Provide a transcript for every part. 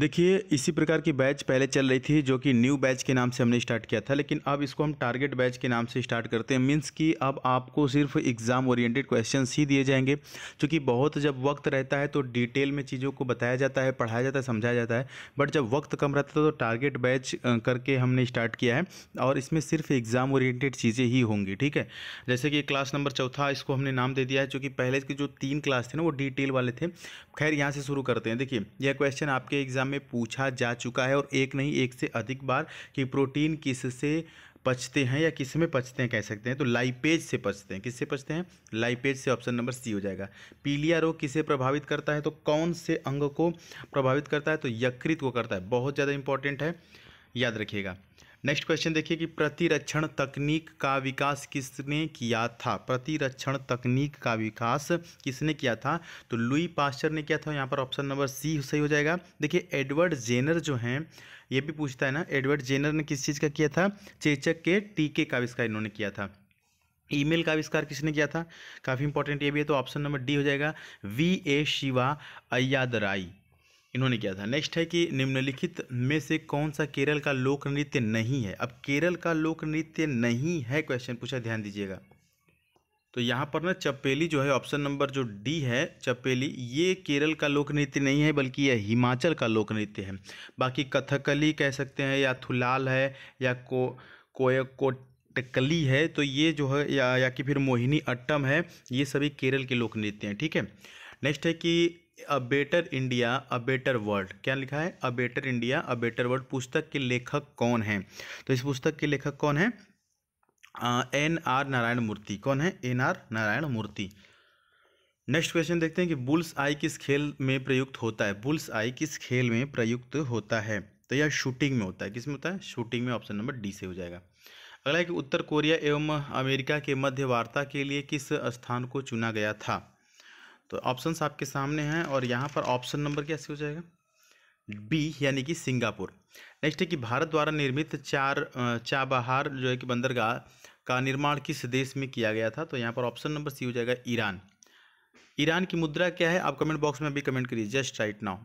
देखिए इसी प्रकार की बैच पहले चल रही थी जो कि न्यू बैच के नाम से हमने स्टार्ट किया था लेकिन अब इसको हम टारगेट बैच के नाम से स्टार्ट करते हैं मीन्स कि अब आपको सिर्फ एग्ज़ाम ओरिएंटेड क्वेश्चन ही दिए जाएंगे क्योंकि बहुत जब वक्त रहता है तो डिटेल में चीज़ों को बताया जाता है पढ़ाया जाता है समझाया जाता है बट जब वक्त कम रहता है तो टारगेट बैच करके हमने स्टार्ट किया है और इसमें सिर्फ एग्ज़ाम ओरिएंटेड चीज़ें ही होंगी ठीक है जैसे कि क्लास नंबर चौथा इसको हमने नाम दे दिया है चूँकि पहले के जो तीन क्लास थे ना वो डिटेल वाले थे खैर यहाँ से शुरू करते हैं देखिए यह क्वेश्चन आपके एग्ज़ाम एग्जाम में पूछा जा चुका है और एक नहीं एक से अधिक बार कि प्रोटीन किससे पचते हैं या किस में पचते हैं कह सकते हैं तो लाइपेज से पचते हैं किससे पचते हैं लाइपेज से ऑप्शन नंबर सी हो जाएगा पीलिया रोग किसे प्रभावित करता है तो कौन से अंग को प्रभावित करता है तो यकृत को करता है बहुत ज़्यादा इंपॉर्टेंट है याद रखिएगा नेक्स्ट क्वेश्चन देखिए कि प्रतिरक्षण तकनीक का विकास किसने किया था प्रतिरक्षण तकनीक का विकास किसने किया था तो लुई पास्टर ने किया था यहाँ पर ऑप्शन नंबर सी सही हो जाएगा देखिए एडवर्ड जेनर जो हैं ये भी पूछता है ना एडवर्ड जेनर ने किस चीज़ का किया था चेचक के टीके का आविष्कार इन्होंने किया था ईमेल का आविष्कार किसने किया था काफ़ी इंपॉर्टेंट ये भी है तो ऑप्शन नंबर डी हो जाएगा वी ए शिवा अय्यादराई इन्होंने किया था नेक्स्ट है कि निम्नलिखित में से कौन सा केरल का लोक नृत्य नहीं है अब केरल का लोक नृत्य नहीं है क्वेश्चन पूछा ध्यान दीजिएगा तो यहाँ पर ना चपेली जो है ऑप्शन नंबर जो डी है चपेली ये केरल का लोक नृत्य नहीं है बल्कि यह हिमाचल का लोक नृत्य है बाकी कथकली कह सकते हैं या थुलाल है या को कोय कोटकली है तो ये जो है या, या कि फिर मोहिनी अट्टम है ये सभी केरल के लोक नृत्य हैं ठीक है नेक्स्ट है कि a better India a better world क्या लिखा है a better India a better world पुस्तक के लेखक कौन हैं तो इस पुस्तक के लेखक कौन है एन आर नारायण मूर्ति कौन है N R Narayana Murthy next question देखते हैं कि बुल्स आई किस खेल में प्रयुक्त होता है बुल्स आई किस खेल में प्रयुक्त होता है तो यह शूटिंग में होता है किस में होता है शूटिंग में ऑप्शन नंबर डी से हो जाएगा अगला है कि उत्तर कोरिया एवं अमेरिका के मध्य वार्ता के लिए किस स्थान को चुना गया था तो ऑप्शंस आपके सामने हैं और यहाँ पर ऑप्शन नंबर कैसे हो जाएगा बी यानी कि सिंगापुर नेक्स्ट है कि भारत द्वारा निर्मित चार चाबहार जो है कि बंदरगाह का निर्माण किस देश में किया गया था तो यहाँ पर ऑप्शन नंबर सी हो जाएगा ईरान ईरान की मुद्रा क्या है आप कमेंट बॉक्स में भी कमेंट करिए जस्ट राइट नाउ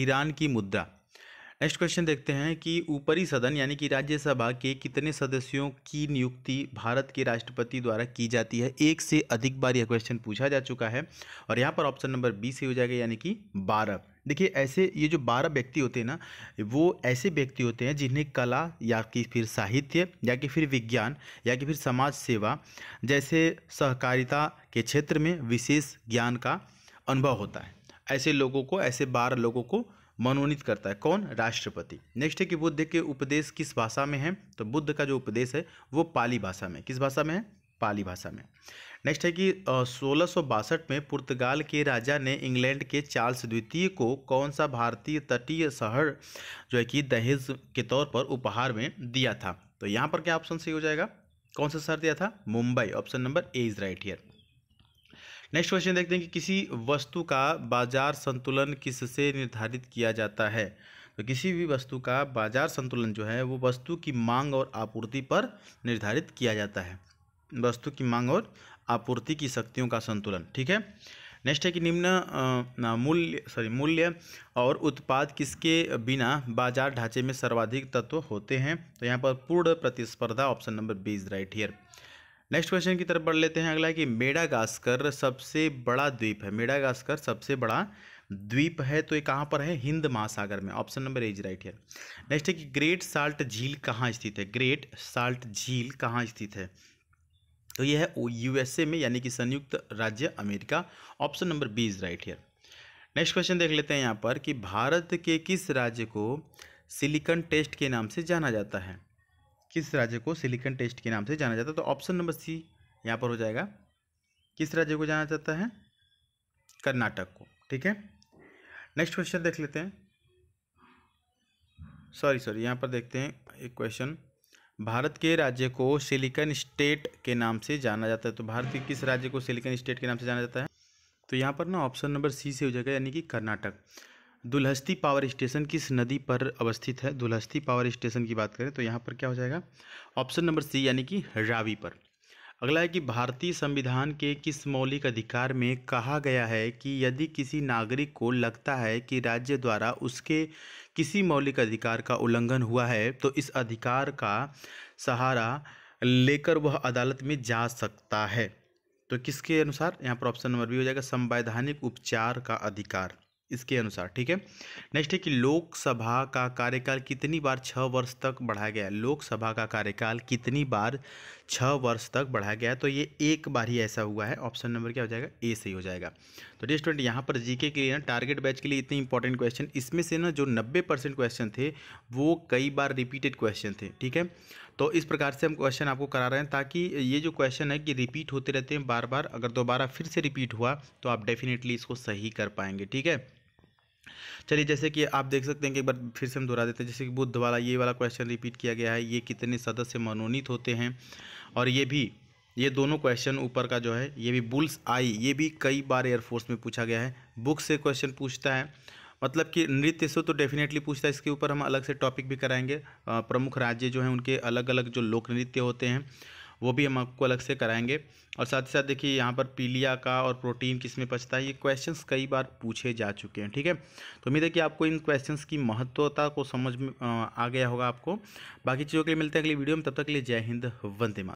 ईरान की मुद्रा नेक्स्ट क्वेश्चन देखते हैं कि ऊपरी सदन यानी कि राज्यसभा के कितने सदस्यों की नियुक्ति भारत के राष्ट्रपति द्वारा की जाती है एक से अधिक बार यह क्वेश्चन पूछा जा चुका है और यहाँ पर ऑप्शन नंबर बी से हो जाएगा यानी कि बारह देखिए ऐसे ये जो बारह व्यक्ति होते हैं ना वो ऐसे व्यक्ति होते हैं जिन्हें कला या कि फिर साहित्य या कि फिर विज्ञान या कि फिर समाज सेवा जैसे सहकारिता के क्षेत्र में विशेष ज्ञान का अनुभव होता है ऐसे लोगों को ऐसे बारह लोगों को मनोनीत करता है कौन राष्ट्रपति नेक्स्ट है कि बुद्ध के उपदेश किस भाषा में है तो बुद्ध का जो उपदेश है वो पाली भाषा में किस भाषा में है पाली भाषा में नेक्स्ट है कि सोलह में पुर्तगाल के राजा ने इंग्लैंड के चार्ल्स द्वितीय को कौन सा भारतीय तटीय शहर जो है कि दहेज के तौर पर उपहार में दिया था तो यहाँ पर क्या ऑप्शन सही हो जाएगा कौन सा शहर दिया था Mumbai option number A is right here next question देखते हैं कि किसी वस्तु का बाजार संतुलन किससे निर्धारित किया जाता है तो किसी भी वस्तु का बाजार संतुलन जो है वो वस्तु की मांग और आपूर्ति पर निर्धारित किया जाता है वस्तु की मांग और आपूर्ति की शक्तियों का संतुलन ठीक है नेक्स्ट है कि निम्न मूल्य सॉरी मूल्य और उत्पाद किसके बिना बाजार ढांचे में सर्वाधिक तत्व होते हैं तो यहाँ पर पूर्ण प्रतिस्पर्धा option number B is right here next question की तरफ बढ़ लेते हैं अगला है कि मेडागास्कर सबसे बड़ा द्वीप है मेडागास्कर सबसे बड़ा द्वीप है तो ये कहाँ पर है हिंद महासागर में ऑप्शन नंबर एज राइट है नेक्स्ट है कि ग्रेट साल्ट झील कहाँ स्थित है ग्रेट साल्ट झील कहाँ स्थित है तो यह है यूएसए में यानी कि संयुक्त राज्य America option number B is right here next question देख लेते हैं यहाँ पर कि भारत के किस राज्य को सिलिकन टेस्ट के नाम से जाना जाता है किस राज्य को सिलिकन टेस्ट के नाम से जाना जाता है तो ऑप्शन नंबर सी यहाँ पर हो जाएगा किस राज्य को जाना जाता है कर्नाटक को ठीक है नेक्स्ट क्वेश्चन देख लेते हैं सॉरी सॉरी यहाँ पर देखते हैं एक क्वेश्चन भारत के राज्य को सिलिकन स्टेट के नाम से जाना जाता है तो भारत के किस राज्य को सिलिकन स्टेट के नाम से जाना जाता है तो यहाँ पर ना ऑप्शन नंबर सी से हो जाएगा यानी कि कर्नाटक दुलहस्ती पावर स्टेशन किस नदी पर अवस्थित है दुलहस्ती पावर स्टेशन की बात करें तो यहाँ पर क्या हो जाएगा ऑप्शन नंबर सी यानी कि रावी पर अगला है कि भारतीय संविधान के किस मौलिक अधिकार में कहा गया है कि यदि किसी नागरिक को लगता है कि राज्य द्वारा उसके किसी मौलिक अधिकार का उल्लंघन हुआ है तो इस अधिकार का सहारा लेकर वह अदालत में जा सकता है तो किसके अनुसार यहाँ पर ऑप्शन नंबर बी हो जाएगा संवैधानिक उपचार का अधिकार इसके अनुसार ठीक है नेक्स्ट है कि लोकसभा का कार्यकाल कितनी बार छः वर्ष तक बढ़ाया गया लोकसभा का कार्यकाल कितनी बार छः वर्ष तक बढ़ाया गया तो ये एक बार ही ऐसा हुआ है ऑप्शन नंबर क्या हो जाएगा ए सही हो जाएगा तो डे स्टूडेंट यहाँ पर जीके के लिए ना टारगेट बैच के लिए इतने इंपॉर्टेंट क्वेश्चन इसमें से ना जो नब्बे क्वेश्चन थे वो कई बार रिपीटेड क्वेश्चन थे ठीक है तो इस प्रकार से हम क्वेश्चन आपको करा रहे हैं ताकि ये जो क्वेश्चन है कि रिपीट होते रहते हैं बार बार अगर दोबारा फिर से रिपीट हुआ तो आप डेफिनेटली इसको सही कर पाएंगे ठीक है चलिए जैसे कि आप देख सकते हैं कि एक बार फिर से हम दोहरा देते हैं जैसे कि बुद्ध वाला ये वाला क्वेश्चन रिपीट किया गया है ये कितने सदस्य मनोनीत होते हैं और ये भी ये दोनों क्वेश्चन ऊपर का जो है ये भी बुल्स आई ये भी कई बार एयरफोर्स में पूछा गया है बुक से क्वेश्चन पूछता है मतलब कि नृत्य से तो डेफिनेटली पूछता है इसके ऊपर हम अलग से टॉपिक भी कराएंगे प्रमुख राज्य जो हैं उनके अलग अलग जो लोक नृत्य होते हैं वो भी हम आपको अलग से कराएंगे और साथ ही साथ देखिए यहाँ पर पीलिया का और प्रोटीन किस में पचता है ये क्वेश्चंस कई बार पूछे जा चुके हैं ठीक है तो उम्मीद है कि आपको इन क्वेश्चंस की महत्वता को समझ में आ गया होगा आपको बाकी चीज़ों के लिए मिलते हैं अगली वीडियो में तब तक के लिए जय हिंद वंदे मातरम